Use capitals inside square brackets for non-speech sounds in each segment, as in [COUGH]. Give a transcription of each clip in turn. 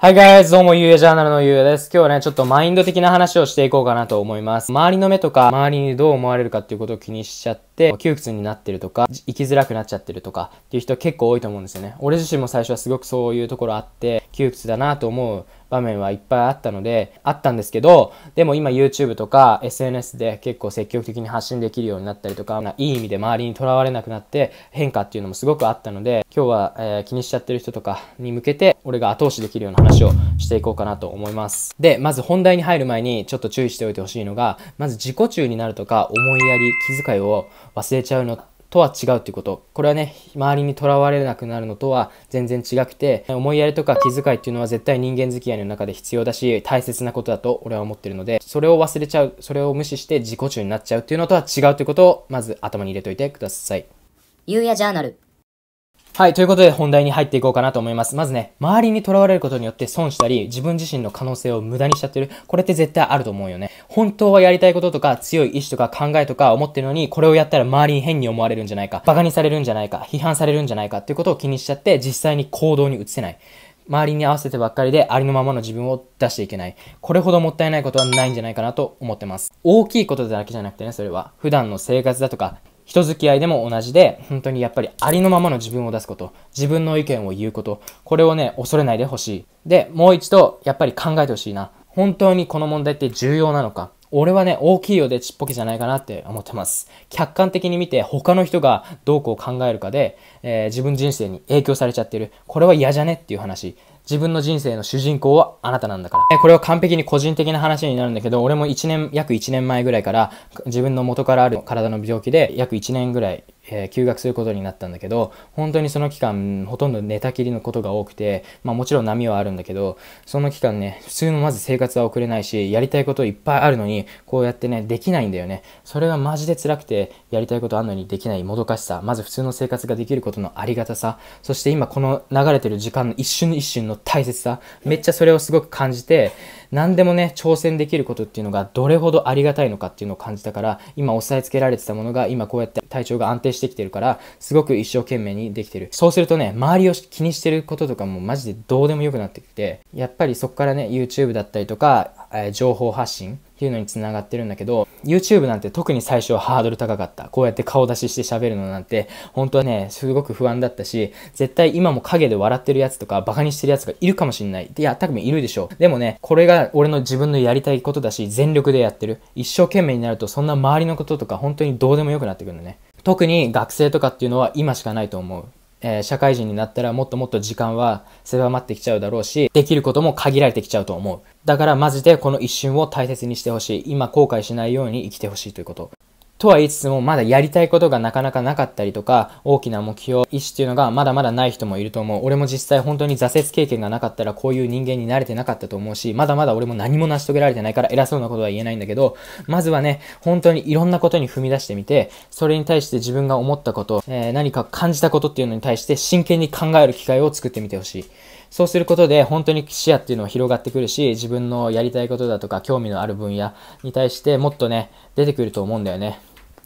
はい、guys! どうも、ゆうやジャーナルのゆうやです。今日はね、ちょっとマインド的な話をしていこうかなと思います。周りの目とか、周りにどう思われるかっていうことを気にしちゃって、窮屈になってるとか、生きづらくなっちゃってるとかっていう人結構多いと思うんですよね。俺自身も最初はすごくそういうところあって、窮屈だなと思う場面はいっぱいあったので、あったんですけど、でも今 YouTube とか SNS で結構積極的に発信できるようになったりとか、いい意味で周りにとらわれなくなって変化っていうのもすごくあったので、今日は、えー、気にしちゃってる人とかに向けて、俺が後押しできるような話をしていこうかなと思います。で、まず本題に入る前にちょっと注意しておいてほしいのが、まず自己中になるとか思いやり、気遣いを忘れちゃうのとは違うていうこと。これはね、周りにとらわれなくなるのとは全然違くて、思いやりとか気遣いっていうのは絶対人間付き合いの中で必要だし、大切なことだと俺は思ってるので、それを忘れちゃう、それを無視して自己中になっちゃうっていうのとは違うということを、まず頭に入れといてください。ゆうやジャーナルはい、ということで本題に入っていこうかなと思います。まずね、周りにとらわれることによって損したり、自分自身の可能性を無駄にしちゃってる。これって絶対あると思うよね。本当はやりたいこととか、強い意志とか考えとか思ってるのに、これをやったら周りに変に思われるんじゃないか、馬鹿にされるんじゃないか、批判されるんじゃないかっていうことを気にしちゃって、実際に行動に移せない。周りに合わせてばっかりでありのままの自分を出していけない。これほどもったいないことはないんじゃないかなと思ってます。大きいことだけじゃなくてね、それは。普段の生活だとか、人付き合いでも同じで、本当にやっぱりありのままの自分を出すこと、自分の意見を言うこと、これをね、恐れないでほしい。で、もう一度、やっぱり考えてほしいな。本当にこの問題って重要なのか。俺はね、大きいようでちっぽけじゃないかなって思ってます。客観的に見て他の人がどうこう考えるかで、えー、自分人生に影響されちゃってる。これは嫌じゃねっていう話。自分の人生の主人公はあなたなんだから。これは完璧に個人的な話になるんだけど、俺も1年、約1年前ぐらいから、自分の元からある体の病気で約1年ぐらい、えー、休学することになったんだけど、本当にその期間、ほとんど寝たきりのことが多くて、まあもちろん波はあるんだけど、その期間ね、普通のまず生活は送れないし、やりたいこといっぱいあるのに、こうやってね、できないんだよね。それがマジで辛くて、やりたいことあるのにできないもどかしさ、まず普通の生活ができることのありがたさ、そして今この流れてる時間の一瞬一瞬の大切さめっちゃそれをすごく感じて何でもね挑戦できることっていうのがどれほどありがたいのかっていうのを感じたから今押さえつけられてたものが今こうやって体調が安定してきてるからすごく一生懸命にできてるそうするとね周りを気にしてることとかもマジでどうでもよくなってきてやっぱりそこからね YouTube だったりとか、えー、情報発信っていうのにつながってるんだけど、YouTube なんて特に最初はハードル高かった。こうやって顔出しして喋るのなんて、本当はね、すごく不安だったし、絶対今も陰で笑ってるやつとか、バカにしてるやつがいるかもしんない。いや、多分いるでしょう。でもね、これが俺の自分のやりたいことだし、全力でやってる。一生懸命になると、そんな周りのこととか、本当にどうでもよくなってくるのね。特に学生とかっていうのは今しかないと思う。えー、社会人になったらもっともっと時間は狭まってきちゃうだろうし、できることも限られてきちゃうと思う。だからマジでこの一瞬を大切にしてほしい。今後悔しないように生きてほしいということ。とは言いつつも、まだやりたいことがなかなかなかったりとか、大きな目標、意思っていうのがまだまだない人もいると思う。俺も実際本当に挫折経験がなかったら、こういう人間になれてなかったと思うし、まだまだ俺も何も成し遂げられてないから偉そうなことは言えないんだけど、まずはね、本当にいろんなことに踏み出してみて、それに対して自分が思ったこと、えー、何か感じたことっていうのに対して真剣に考える機会を作ってみてほしい。そうすることで本当に視野っていうのは広がってくるし自分のやりたいことだとか興味のある分野に対してもっとね出てくると思うんだよね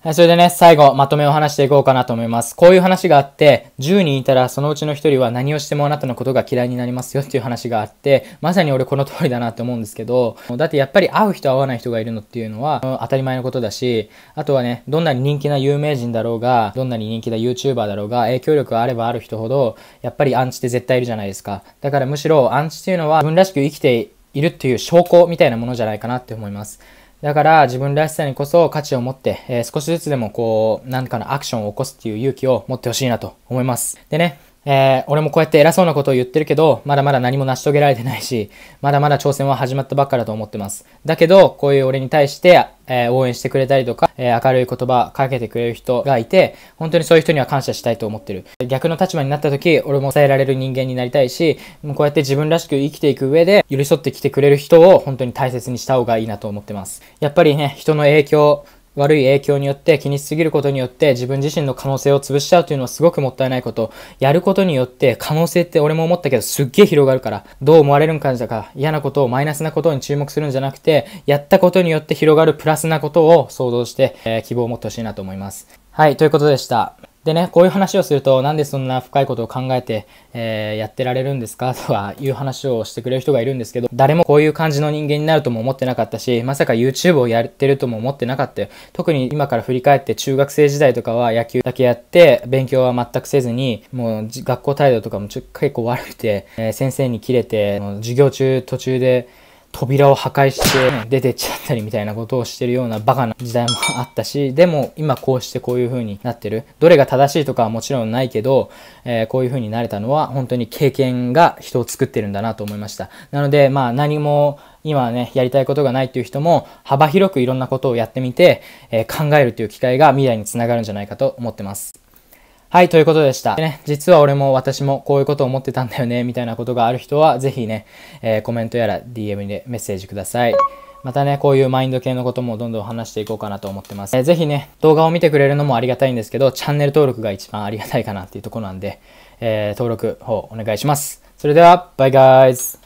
はい、それでね、最後、まとめを話していこうかなと思います。こういう話があって、10人いたらそのうちの1人は何をしてもあなたのことが嫌いになりますよっていう話があって、まさに俺この通りだなって思うんですけど、だってやっぱり会う人会わない人がいるのっていうのは当たり前のことだし、あとはね、どんなに人気な有名人だろうが、どんなに人気な YouTuber だろうが、影響力があればある人ほど、やっぱりアンチって絶対いるじゃないですか。だからむしろアンチっていうのは自分らしく生きているっていう証拠みたいなものじゃないかなって思います。だから自分らしさにこそ価値を持って、えー、少しずつでもこう、なんかのアクションを起こすっていう勇気を持ってほしいなと思います。でね、えー、俺もこうやって偉そうなことを言ってるけど、まだまだ何も成し遂げられてないし、まだまだ挑戦は始まったばっかだと思ってます。だけど、こういう俺に対して、えー、応援してくれたりとか、えー、明るい言葉かけてくれる人がいて、本当にそういう人には感謝したいと思ってる。逆の立場になった時、俺も抑えられる人間になりたいし、もうこうやって自分らしく生きていく上で、寄り添ってきてくれる人を本当に大切にした方がいいなと思ってます。やっぱりね、人の影響、悪い影響によって気にしすぎることによって自分自身の可能性を潰しちゃうというのはすごくもったいないこと。やることによって可能性って俺も思ったけどすっげえ広がるから、どう思われるんかだか嫌なことをマイナスなことに注目するんじゃなくて、やったことによって広がるプラスなことを想像して、えー、希望を持ってほしいなと思います。はい、ということでした。でね、こういう話をすると、なんでそんな深いことを考えて、えー、やってられるんですか [LAUGHS] とはいう話をしてくれる人がいるんですけど、誰もこういう感じの人間になるとも思ってなかったし、まさか YouTube をやってるとも思ってなかったよ。特に今から振り返って中学生時代とかは野球だけやって、勉強は全くせずに、もう学校態度とかも結構悪くて、えー、先生にキレて、授業中途中で、扉を破壊して出てっちゃったりみたいなことをしてるようなバカな時代もあったし、でも今こうしてこういう風になってる。どれが正しいとかはもちろんないけど、えー、こういう風になれたのは本当に経験が人を作ってるんだなと思いました。なので、まあ何も今ね、やりたいことがないっていう人も幅広くいろんなことをやってみて、えー、考えるという機会が未来につながるんじゃないかと思ってます。はい、ということでした。でね、実は俺も私もこういうこと思ってたんだよね、みたいなことがある人は、ぜひね、えー、コメントやら DM でメッセージください。またね、こういうマインド系のこともどんどん話していこうかなと思ってます。えー、ぜひね、動画を見てくれるのもありがたいんですけど、チャンネル登録が一番ありがたいかなっていうとこなんで、えー、登録をお願いします。それでは、バイガイズ